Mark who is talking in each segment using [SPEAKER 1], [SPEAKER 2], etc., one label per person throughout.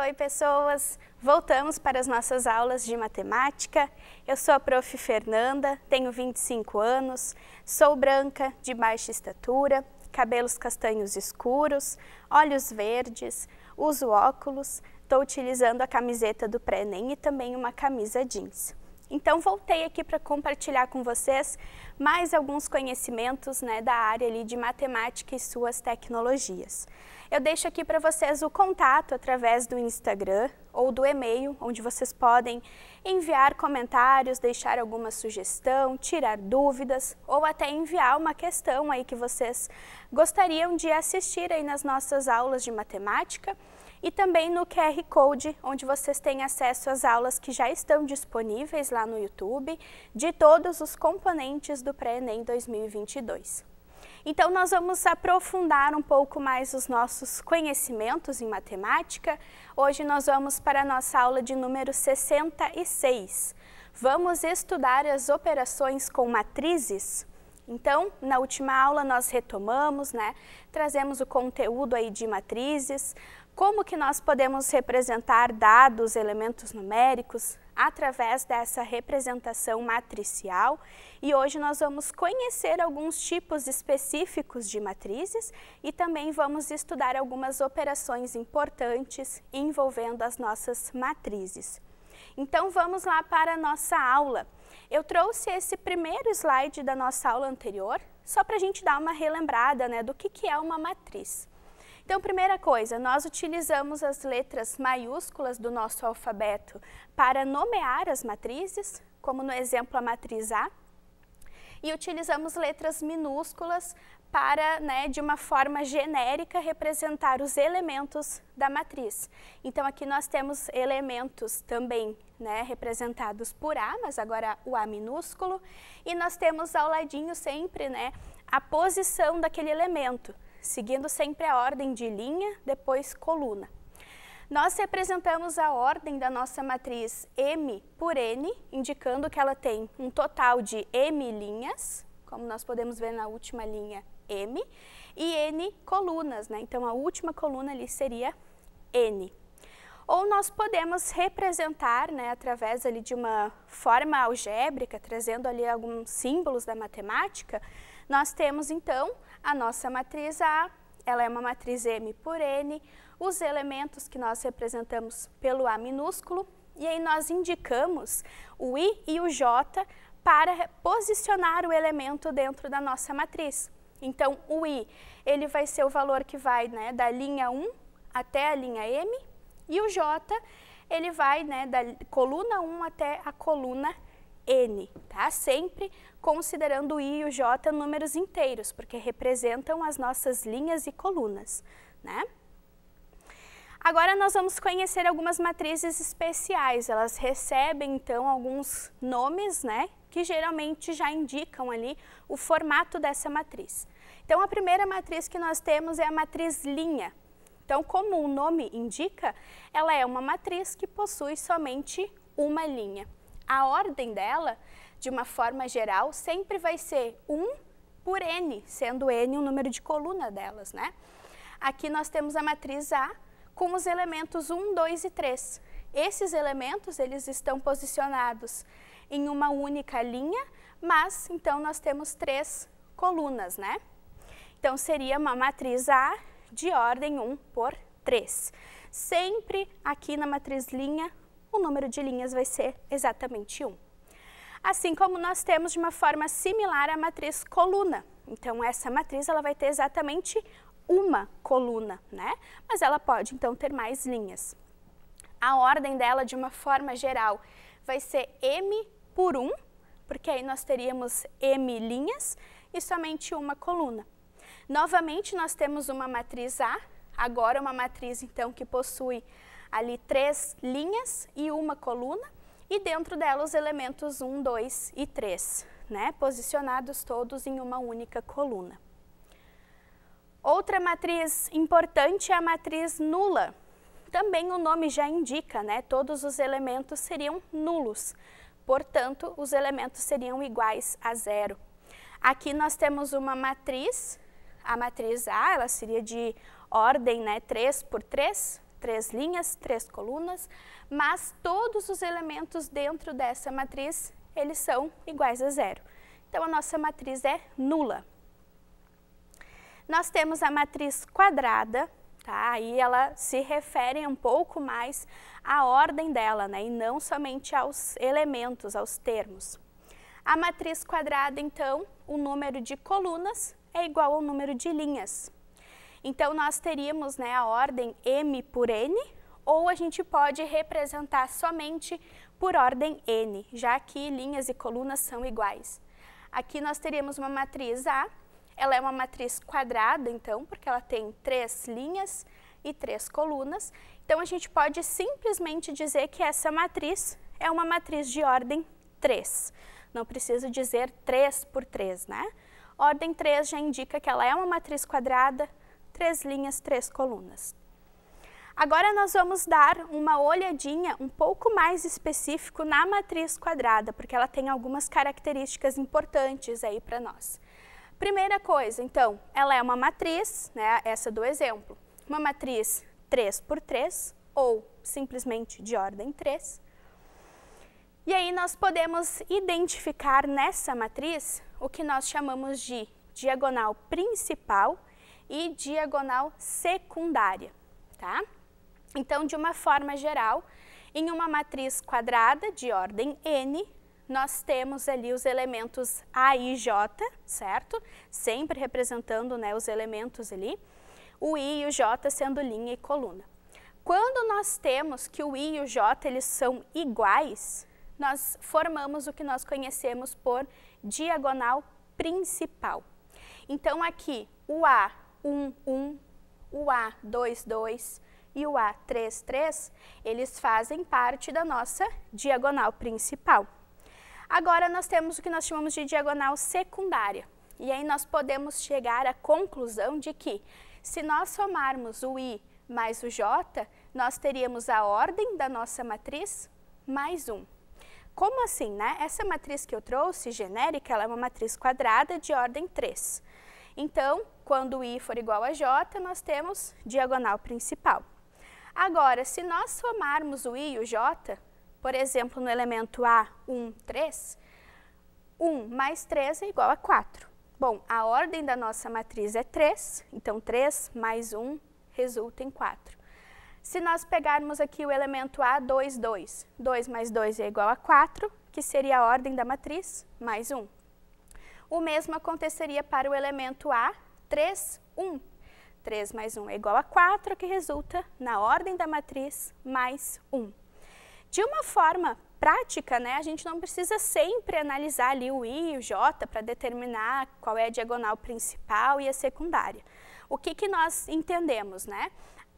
[SPEAKER 1] oi pessoas! Voltamos para as nossas aulas de matemática. Eu sou a prof. Fernanda, tenho 25 anos, sou branca, de baixa estatura, cabelos castanhos escuros, olhos verdes, uso óculos, estou utilizando a camiseta do pré-ENEM e também uma camisa jeans. Então voltei aqui para compartilhar com vocês mais alguns conhecimentos né, da área ali de matemática e suas tecnologias. Eu deixo aqui para vocês o contato através do Instagram ou do e-mail, onde vocês podem enviar comentários, deixar alguma sugestão, tirar dúvidas ou até enviar uma questão aí que vocês gostariam de assistir aí nas nossas aulas de matemática e também no QR Code, onde vocês têm acesso às aulas que já estão disponíveis lá no YouTube de todos os componentes do Pré-ENEM 2022. Então, nós vamos aprofundar um pouco mais os nossos conhecimentos em matemática. Hoje, nós vamos para a nossa aula de número 66. Vamos estudar as operações com matrizes. Então, na última aula, nós retomamos, né? Trazemos o conteúdo aí de matrizes, como que nós podemos representar dados, elementos numéricos através dessa representação matricial? E hoje nós vamos conhecer alguns tipos específicos de matrizes e também vamos estudar algumas operações importantes envolvendo as nossas matrizes. Então vamos lá para a nossa aula. Eu trouxe esse primeiro slide da nossa aula anterior, só para a gente dar uma relembrada né, do que, que é uma matriz. Então, primeira coisa, nós utilizamos as letras maiúsculas do nosso alfabeto para nomear as matrizes, como no exemplo a matriz A, e utilizamos letras minúsculas para, né, de uma forma genérica, representar os elementos da matriz. Então, aqui nós temos elementos também né, representados por A, mas agora o A minúsculo, e nós temos ao ladinho sempre né, a posição daquele elemento seguindo sempre a ordem de linha, depois coluna. Nós representamos a ordem da nossa matriz M por N, indicando que ela tem um total de M linhas, como nós podemos ver na última linha M, e N colunas, né? Então, a última coluna ali seria N. Ou nós podemos representar, né, através ali de uma forma algébrica, trazendo ali alguns símbolos da matemática, nós temos, então, a nossa matriz A, ela é uma matriz M por N, os elementos que nós representamos pelo A minúsculo, e aí nós indicamos o I e o J para posicionar o elemento dentro da nossa matriz. Então, o I, ele vai ser o valor que vai né, da linha 1 até a linha M, e o J, ele vai né, da coluna 1 até a coluna M N, tá? Sempre considerando o I e o J números inteiros, porque representam as nossas linhas e colunas, né? Agora nós vamos conhecer algumas matrizes especiais. Elas recebem então alguns nomes, né, que geralmente já indicam ali o formato dessa matriz. Então a primeira matriz que nós temos é a matriz linha. Então, como o nome indica, ela é uma matriz que possui somente uma linha a ordem dela, de uma forma geral, sempre vai ser 1 por n, sendo n o número de coluna delas, né? Aqui nós temos a matriz A com os elementos 1, 2 e 3. Esses elementos, eles estão posicionados em uma única linha, mas então nós temos três colunas, né? Então seria uma matriz A de ordem 1 por 3. Sempre aqui na matriz linha o número de linhas vai ser exatamente 1. Assim como nós temos de uma forma similar a matriz coluna. Então, essa matriz ela vai ter exatamente uma coluna, né? Mas ela pode, então, ter mais linhas. A ordem dela, de uma forma geral, vai ser M por 1, porque aí nós teríamos M linhas e somente uma coluna. Novamente, nós temos uma matriz A, agora uma matriz, então, que possui ali três linhas e uma coluna, e dentro dela os elementos 1, 2 e 3, né, posicionados todos em uma única coluna. Outra matriz importante é a matriz nula. Também o nome já indica, né? Todos os elementos seriam nulos. Portanto, os elementos seriam iguais a zero. Aqui nós temos uma matriz, a matriz A, ela seria de ordem né, 3 por 3, três linhas, três colunas, mas todos os elementos dentro dessa matriz, eles são iguais a zero. Então, a nossa matriz é nula. Nós temos a matriz quadrada, tá? Aí ela se refere um pouco mais à ordem dela, né? E não somente aos elementos, aos termos. A matriz quadrada, então, o número de colunas é igual ao número de linhas. Então, nós teríamos né, a ordem M por N, ou a gente pode representar somente por ordem N, já que linhas e colunas são iguais. Aqui nós teríamos uma matriz A, ela é uma matriz quadrada, então, porque ela tem três linhas e três colunas. Então, a gente pode simplesmente dizer que essa matriz é uma matriz de ordem 3. Não preciso dizer 3 por 3, né? Ordem 3 já indica que ela é uma matriz quadrada, três linhas, três colunas. Agora nós vamos dar uma olhadinha um pouco mais específico na matriz quadrada, porque ela tem algumas características importantes aí para nós. Primeira coisa, então, ela é uma matriz, né, essa do exemplo, uma matriz 3 por 3 ou simplesmente de ordem 3. E aí nós podemos identificar nessa matriz o que nós chamamos de diagonal principal e diagonal secundária, tá? Então, de uma forma geral, em uma matriz quadrada de ordem n, nós temos ali os elementos A e J, certo? Sempre representando né, os elementos ali, o I e o J sendo linha e coluna. Quando nós temos que o I e o J eles são iguais, nós formamos o que nós conhecemos por diagonal principal. Então, aqui, o A 1, 1, o A, 2, 2 e o A, 3, 3, eles fazem parte da nossa diagonal principal. Agora, nós temos o que nós chamamos de diagonal secundária. E aí nós podemos chegar à conclusão de que, se nós somarmos o I mais o J, nós teríamos a ordem da nossa matriz mais 1. Como assim, né? Essa matriz que eu trouxe, genérica, ela é uma matriz quadrada de ordem 3. Então, quando i for igual a j, nós temos diagonal principal. Agora, se nós somarmos o i e o j, por exemplo, no elemento a, 1, 3, 1 mais 3 é igual a 4. Bom, a ordem da nossa matriz é 3, então 3 mais 1 resulta em 4. Se nós pegarmos aqui o elemento A, 2, 2, 2 mais 2 é igual a 4, que seria a ordem da matriz, mais 1. O mesmo aconteceria para o elemento A, 3, 1. 3 mais 1 é igual a 4, que resulta na ordem da matriz mais 1. De uma forma prática, né, a gente não precisa sempre analisar ali o i e o j para determinar qual é a diagonal principal e a secundária. O que, que nós entendemos? Né?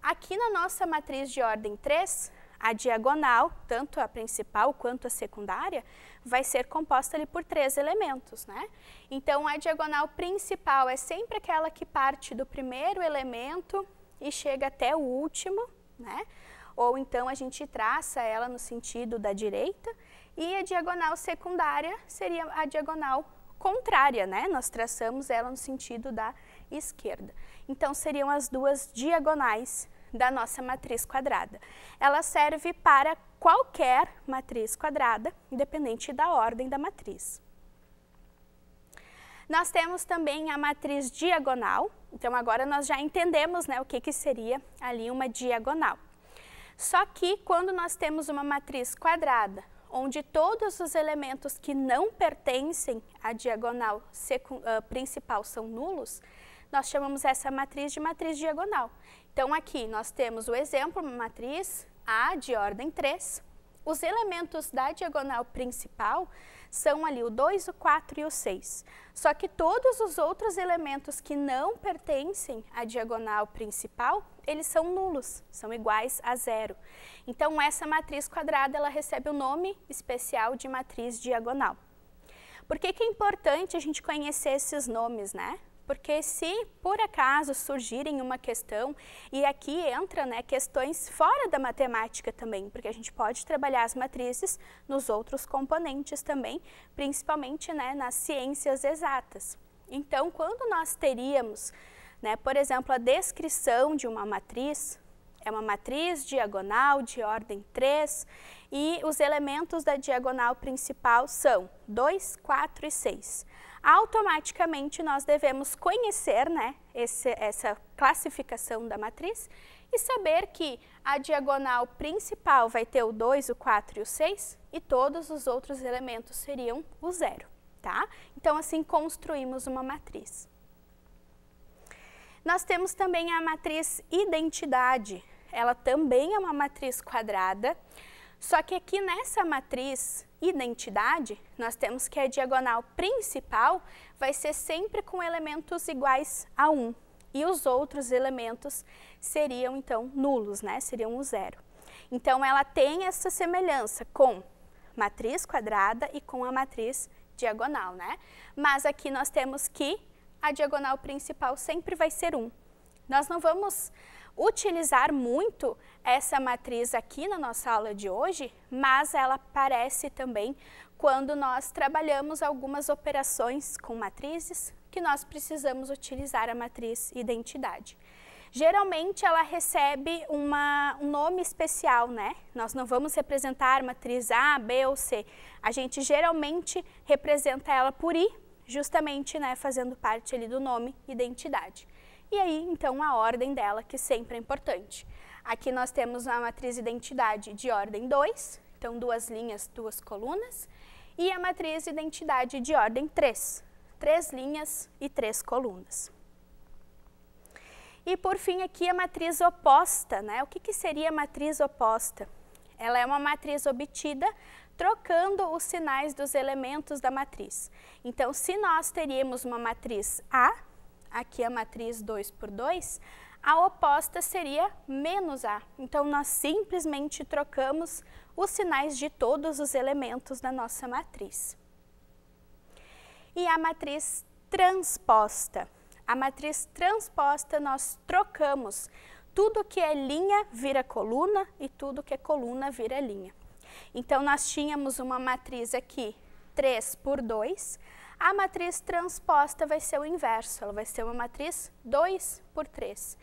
[SPEAKER 1] Aqui na nossa matriz de ordem 3, a diagonal, tanto a principal quanto a secundária, vai ser composta ali por três elementos, né? Então, a diagonal principal é sempre aquela que parte do primeiro elemento e chega até o último, né? Ou então a gente traça ela no sentido da direita e a diagonal secundária seria a diagonal contrária, né? Nós traçamos ela no sentido da esquerda. Então, seriam as duas diagonais da nossa matriz quadrada. Ela serve para qualquer matriz quadrada, independente da ordem da matriz. Nós temos também a matriz diagonal, então agora nós já entendemos né, o que, que seria ali uma diagonal. Só que quando nós temos uma matriz quadrada, onde todos os elementos que não pertencem à diagonal principal são nulos, nós chamamos essa matriz de matriz diagonal. Então aqui nós temos o exemplo, uma matriz a de ordem 3. Os elementos da diagonal principal são ali o 2, o 4 e o 6. Só que todos os outros elementos que não pertencem à diagonal principal, eles são nulos, são iguais a zero. Então, essa matriz quadrada, ela recebe o nome especial de matriz diagonal. Por que, que é importante a gente conhecer esses nomes, né? porque se por acaso surgirem uma questão, e aqui entra né, questões fora da matemática também, porque a gente pode trabalhar as matrizes nos outros componentes também, principalmente né, nas ciências exatas. Então, quando nós teríamos, né, por exemplo, a descrição de uma matriz, é uma matriz diagonal de ordem 3 e os elementos da diagonal principal são 2, 4 e 6 automaticamente nós devemos conhecer né, esse, essa classificação da matriz e saber que a diagonal principal vai ter o 2, o 4 e o 6 e todos os outros elementos seriam o zero, tá? Então, assim construímos uma matriz. Nós temos também a matriz identidade. Ela também é uma matriz quadrada, só que aqui nessa matriz identidade, nós temos que a diagonal principal vai ser sempre com elementos iguais a 1. E os outros elementos seriam, então, nulos, né? Seriam o zero. Então, ela tem essa semelhança com matriz quadrada e com a matriz diagonal, né? Mas aqui nós temos que a diagonal principal sempre vai ser 1. Nós não vamos utilizar muito essa matriz aqui na nossa aula de hoje, mas ela aparece também quando nós trabalhamos algumas operações com matrizes que nós precisamos utilizar a matriz identidade. Geralmente ela recebe uma, um nome especial, né? Nós não vamos representar matriz A, B ou C. A gente geralmente representa ela por I, justamente né, fazendo parte ali do nome identidade. E aí, então, a ordem dela, que sempre é importante. Aqui nós temos a matriz identidade de ordem 2, então duas linhas, duas colunas, e a matriz identidade de ordem 3, três linhas e três colunas. E por fim aqui a matriz oposta, né? O que, que seria a matriz oposta? Ela é uma matriz obtida trocando os sinais dos elementos da matriz. Então, se nós teríamos uma matriz A, aqui a matriz 2 por 2, a oposta seria menos A. Então, nós simplesmente trocamos os sinais de todos os elementos da nossa matriz. E a matriz transposta. A matriz transposta nós trocamos tudo que é linha vira coluna e tudo que é coluna vira linha. Então, nós tínhamos uma matriz aqui 3 por 2, a matriz transposta vai ser o inverso, ela vai ser uma matriz 2 por 3.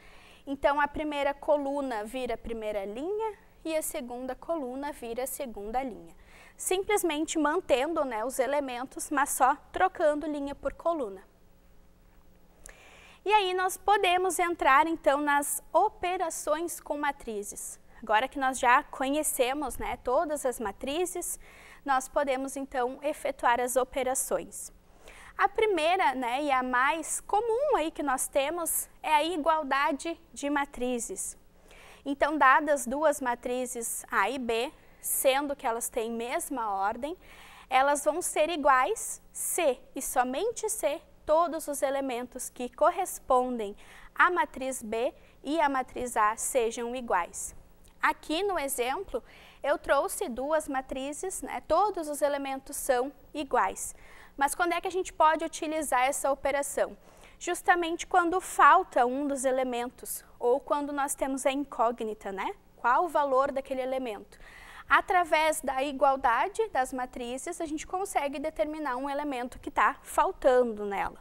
[SPEAKER 1] Então, a primeira coluna vira a primeira linha e a segunda coluna vira a segunda linha. Simplesmente mantendo né, os elementos, mas só trocando linha por coluna. E aí nós podemos entrar então nas operações com matrizes. Agora que nós já conhecemos né, todas as matrizes, nós podemos então efetuar as operações. A primeira, né, e a mais comum aí que nós temos é a igualdade de matrizes. Então, dadas duas matrizes A e B, sendo que elas têm mesma ordem, elas vão ser iguais se e somente se todos os elementos que correspondem à matriz B e à matriz A sejam iguais. Aqui no exemplo, eu trouxe duas matrizes, né? todos os elementos são iguais. Mas quando é que a gente pode utilizar essa operação? Justamente quando falta um dos elementos ou quando nós temos a incógnita, né? Qual o valor daquele elemento? Através da igualdade das matrizes, a gente consegue determinar um elemento que está faltando nela.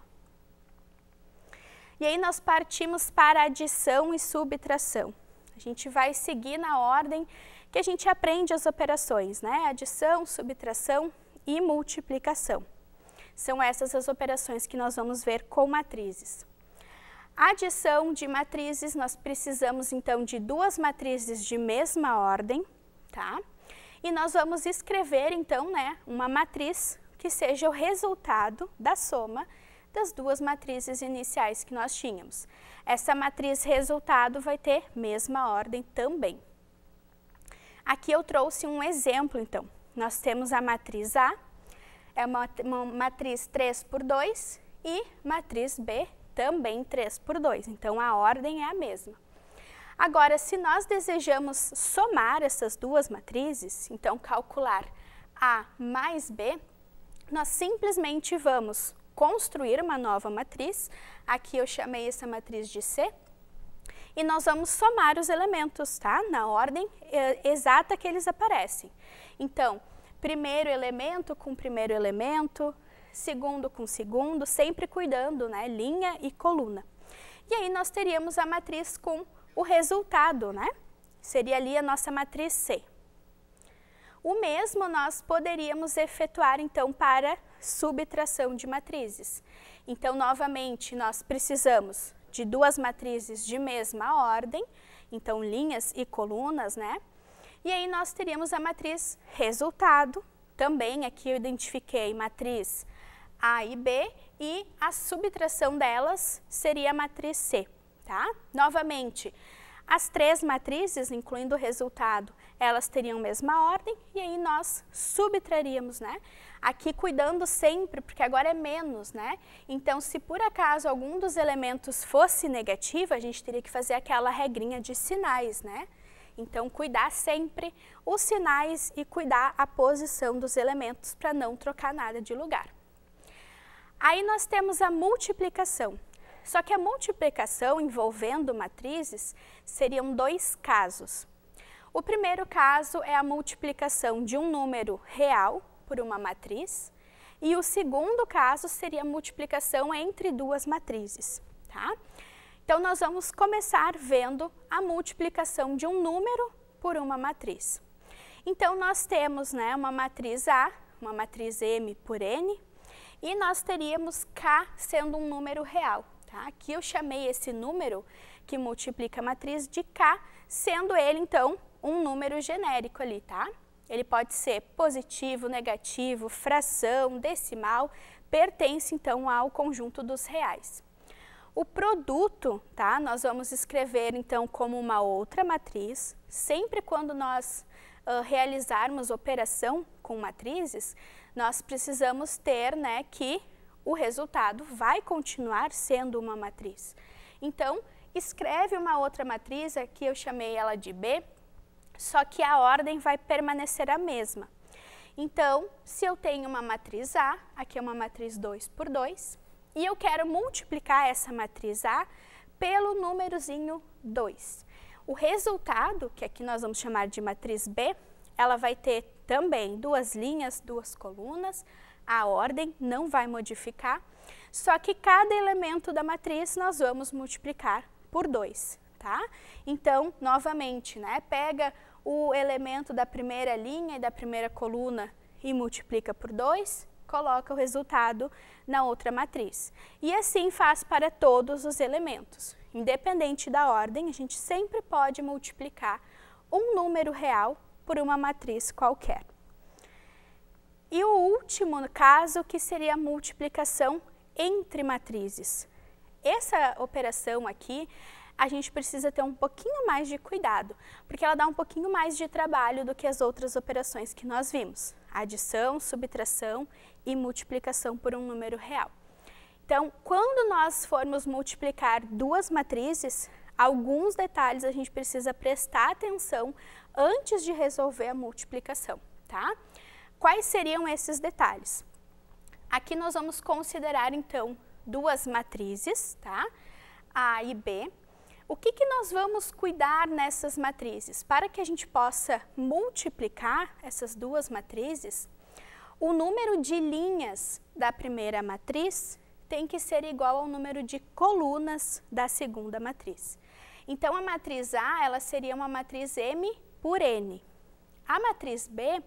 [SPEAKER 1] E aí nós partimos para adição e subtração. A gente vai seguir na ordem que a gente aprende as operações, né? Adição, subtração e multiplicação. São essas as operações que nós vamos ver com matrizes. adição de matrizes, nós precisamos então de duas matrizes de mesma ordem, tá? E nós vamos escrever então, né, uma matriz que seja o resultado da soma das duas matrizes iniciais que nós tínhamos. Essa matriz resultado vai ter mesma ordem também. Aqui eu trouxe um exemplo, então. Nós temos a matriz A, é uma, uma matriz 3 por 2 e matriz B também 3 por 2. Então, a ordem é a mesma. Agora, se nós desejamos somar essas duas matrizes, então calcular A mais B, nós simplesmente vamos construir uma nova matriz, aqui eu chamei essa matriz de C, e nós vamos somar os elementos, tá? Na ordem eh, exata que eles aparecem. Então, primeiro elemento com primeiro elemento, segundo com segundo, sempre cuidando, né? Linha e coluna. E aí nós teríamos a matriz com o resultado, né? Seria ali a nossa matriz C. O mesmo nós poderíamos efetuar então para subtração de matrizes. Então, novamente, nós precisamos de duas matrizes de mesma ordem, então linhas e colunas, né? E aí nós teríamos a matriz resultado, também aqui eu identifiquei matriz A e B, e a subtração delas seria a matriz C, tá? Novamente, as três matrizes, incluindo o resultado, elas teriam a mesma ordem e aí nós subtraríamos, né? Aqui cuidando sempre, porque agora é menos, né? Então, se por acaso algum dos elementos fosse negativo, a gente teria que fazer aquela regrinha de sinais, né? Então, cuidar sempre os sinais e cuidar a posição dos elementos para não trocar nada de lugar. Aí nós temos a multiplicação. Só que a multiplicação envolvendo matrizes seriam dois casos. O primeiro caso é a multiplicação de um número real por uma matriz, e o segundo caso seria a multiplicação entre duas matrizes. Tá? Então, nós vamos começar vendo a multiplicação de um número por uma matriz. Então, nós temos né, uma matriz A, uma matriz M por N, e nós teríamos K sendo um número real. Tá? Aqui eu chamei esse número que multiplica a matriz de K, sendo ele, então, um número genérico ali, tá? Ele pode ser positivo, negativo, fração, decimal, pertence, então, ao conjunto dos reais. O produto, tá? Nós vamos escrever então como uma outra matriz. Sempre quando nós uh, realizarmos operação com matrizes, nós precisamos ter, né, que o resultado vai continuar sendo uma matriz. Então, escreve uma outra matriz, aqui eu chamei ela de B, só que a ordem vai permanecer a mesma. Então, se eu tenho uma matriz A, aqui é uma matriz 2 por 2, e eu quero multiplicar essa matriz A pelo númerozinho 2. O resultado, que aqui nós vamos chamar de matriz B, ela vai ter também duas linhas, duas colunas, a ordem não vai modificar, só que cada elemento da matriz nós vamos multiplicar por 2, tá? Então, novamente, né, pega o elemento da primeira linha e da primeira coluna e multiplica por 2, coloca o resultado na outra matriz. E assim faz para todos os elementos. Independente da ordem, a gente sempre pode multiplicar um número real por uma matriz qualquer. E o último caso, que seria a multiplicação entre matrizes. Essa operação aqui, a gente precisa ter um pouquinho mais de cuidado, porque ela dá um pouquinho mais de trabalho do que as outras operações que nós vimos. Adição, subtração e multiplicação por um número real. Então, quando nós formos multiplicar duas matrizes, alguns detalhes a gente precisa prestar atenção antes de resolver a multiplicação, tá? Quais seriam esses detalhes? Aqui nós vamos considerar, então, duas matrizes, tá? A e B. O que, que nós vamos cuidar nessas matrizes? Para que a gente possa multiplicar essas duas matrizes, o número de linhas da primeira matriz tem que ser igual ao número de colunas da segunda matriz. Então, a matriz A ela seria uma matriz M por N. A matriz B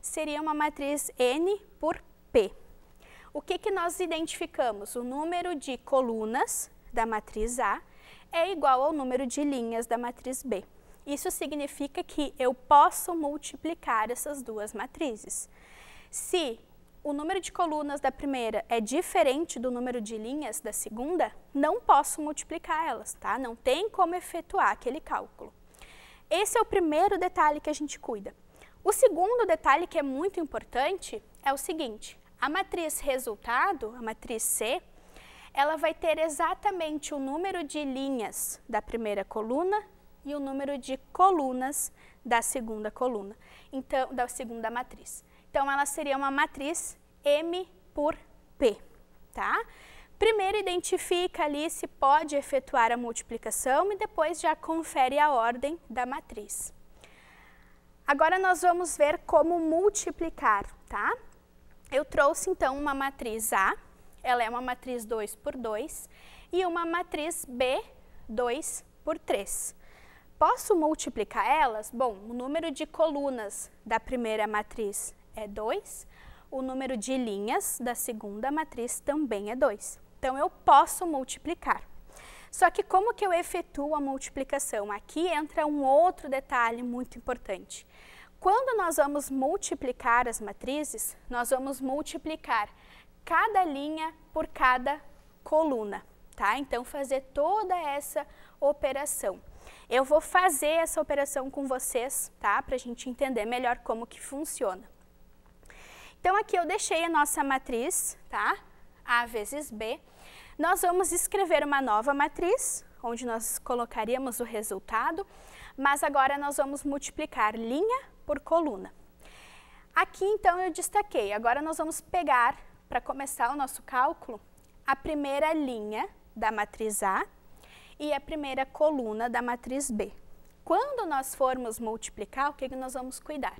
[SPEAKER 1] seria uma matriz N por P. O que, que nós identificamos? O número de colunas da matriz A é igual ao número de linhas da matriz B. Isso significa que eu posso multiplicar essas duas matrizes. Se o número de colunas da primeira é diferente do número de linhas da segunda, não posso multiplicar elas, tá? Não tem como efetuar aquele cálculo. Esse é o primeiro detalhe que a gente cuida. O segundo detalhe que é muito importante é o seguinte: a matriz resultado, a matriz C, ela vai ter exatamente o número de linhas da primeira coluna e o número de colunas da segunda coluna, então da segunda matriz. Então, ela seria uma matriz M por P, tá? Primeiro identifica ali se pode efetuar a multiplicação e depois já confere a ordem da matriz. Agora nós vamos ver como multiplicar, tá? Eu trouxe então uma matriz A, ela é uma matriz 2 por 2 e uma matriz B, 2 por 3. Posso multiplicar elas? Bom, o número de colunas da primeira matriz é 2, o número de linhas da segunda matriz também é 2. Então, eu posso multiplicar. Só que como que eu efetuo a multiplicação? Aqui entra um outro detalhe muito importante. Quando nós vamos multiplicar as matrizes, nós vamos multiplicar cada linha por cada coluna, tá? Então, fazer toda essa operação. Eu vou fazer essa operação com vocês, tá? Para a gente entender melhor como que funciona. Então, aqui eu deixei a nossa matriz, tá? A vezes B. Nós vamos escrever uma nova matriz, onde nós colocaríamos o resultado, mas agora nós vamos multiplicar linha por coluna. Aqui, então, eu destaquei. Agora nós vamos pegar, para começar o nosso cálculo, a primeira linha da matriz A e a primeira coluna da matriz B. Quando nós formos multiplicar, o que, que nós vamos cuidar?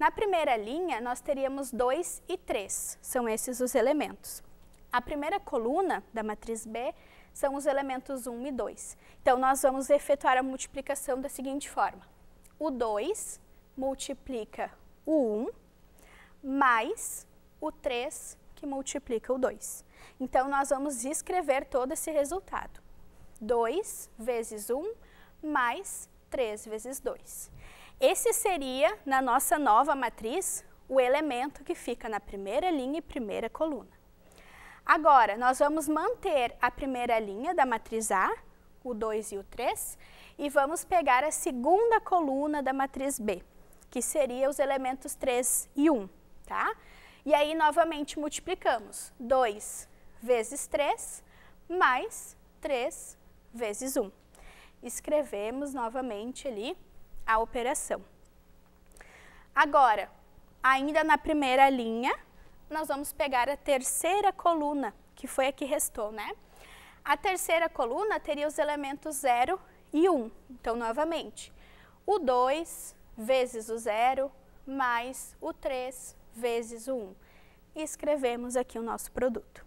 [SPEAKER 1] Na primeira linha, nós teríamos 2 e 3, são esses os elementos. A primeira coluna da matriz B são os elementos 1 e 2. Então, nós vamos efetuar a multiplicação da seguinte forma. O 2 multiplica o 1 mais o 3 que multiplica o 2. Então, nós vamos escrever todo esse resultado. 2 vezes 1 mais 3 vezes 2. Esse seria, na nossa nova matriz, o elemento que fica na primeira linha e primeira coluna. Agora, nós vamos manter a primeira linha da matriz A, o 2 e o 3, e vamos pegar a segunda coluna da matriz B, que seria os elementos 3 e 1, tá? E aí, novamente, multiplicamos 2 vezes 3 mais 3 vezes 1 escrevemos novamente ali a operação. Agora, ainda na primeira linha, nós vamos pegar a terceira coluna, que foi a que restou, né? A terceira coluna teria os elementos 0 e 1. Um. Então, novamente, o 2 vezes o 0 mais o 3 vezes o 1. Um. E escrevemos aqui o nosso produto.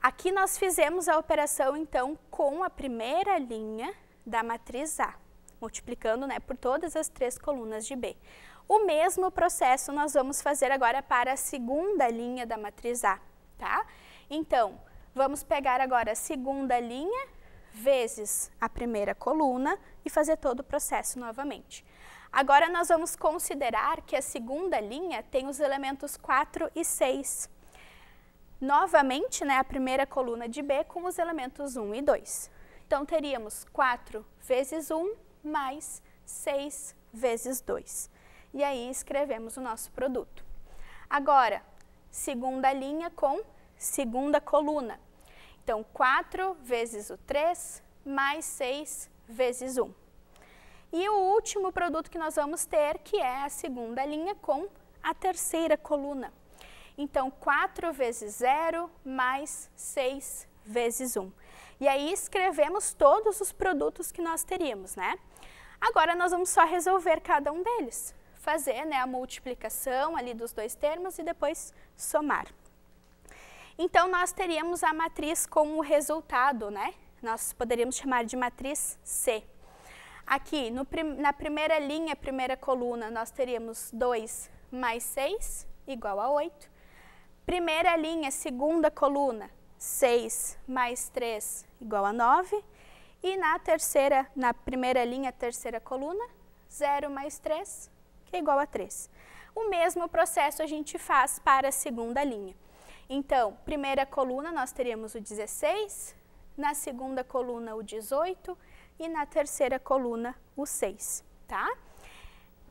[SPEAKER 1] Aqui nós fizemos a operação, então, com a primeira linha da matriz A, multiplicando né, por todas as três colunas de B. O mesmo processo nós vamos fazer agora para a segunda linha da matriz A, tá? Então, vamos pegar agora a segunda linha vezes a primeira coluna e fazer todo o processo novamente. Agora, nós vamos considerar que a segunda linha tem os elementos 4 e 6, novamente né, a primeira coluna de B com os elementos 1 e 2. Então, teríamos 4 vezes 1 mais 6 vezes 2. E aí, escrevemos o nosso produto. Agora, segunda linha com segunda coluna. Então, 4 vezes o 3 mais 6 vezes 1. E o último produto que nós vamos ter, que é a segunda linha com a terceira coluna. Então, 4 vezes 0 mais 6 vezes 1. E aí escrevemos todos os produtos que nós teríamos, né? Agora nós vamos só resolver cada um deles. Fazer né, a multiplicação ali dos dois termos e depois somar. Então, nós teríamos a matriz como resultado, né? Nós poderíamos chamar de matriz C. Aqui, no, na primeira linha, primeira coluna, nós teríamos 2 mais 6 igual a 8. Primeira linha, segunda coluna, 6 mais 3 igual a 9. E na terceira, na primeira linha, terceira coluna, 0 mais 3, que é igual a 3. O mesmo processo a gente faz para a segunda linha. Então, primeira coluna nós teríamos o 16, na segunda coluna o 18 e na terceira coluna o 6, tá?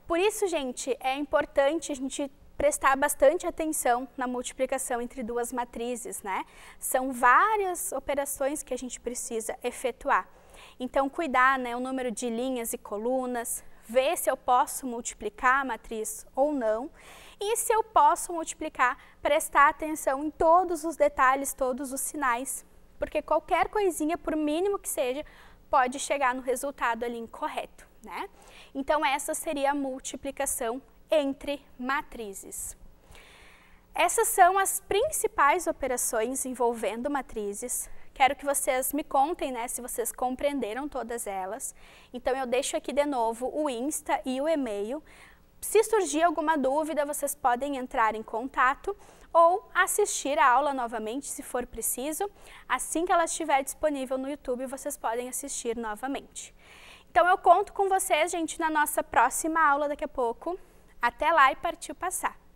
[SPEAKER 1] Por isso, gente, é importante a gente prestar bastante atenção na multiplicação entre duas matrizes, né? São várias operações que a gente precisa efetuar. Então, cuidar, né, o número de linhas e colunas, ver se eu posso multiplicar a matriz ou não, e se eu posso multiplicar, prestar atenção em todos os detalhes, todos os sinais, porque qualquer coisinha, por mínimo que seja, pode chegar no resultado ali incorreto, né? Então, essa seria a multiplicação entre matrizes. Essas são as principais operações envolvendo matrizes. Quero que vocês me contem né, se vocês compreenderam todas elas. Então, eu deixo aqui de novo o Insta e o e-mail. Se surgir alguma dúvida, vocês podem entrar em contato ou assistir a aula novamente, se for preciso. Assim que ela estiver disponível no YouTube, vocês podem assistir novamente. Então, eu conto com vocês, gente, na nossa próxima aula daqui a pouco. Até lá e partiu passar!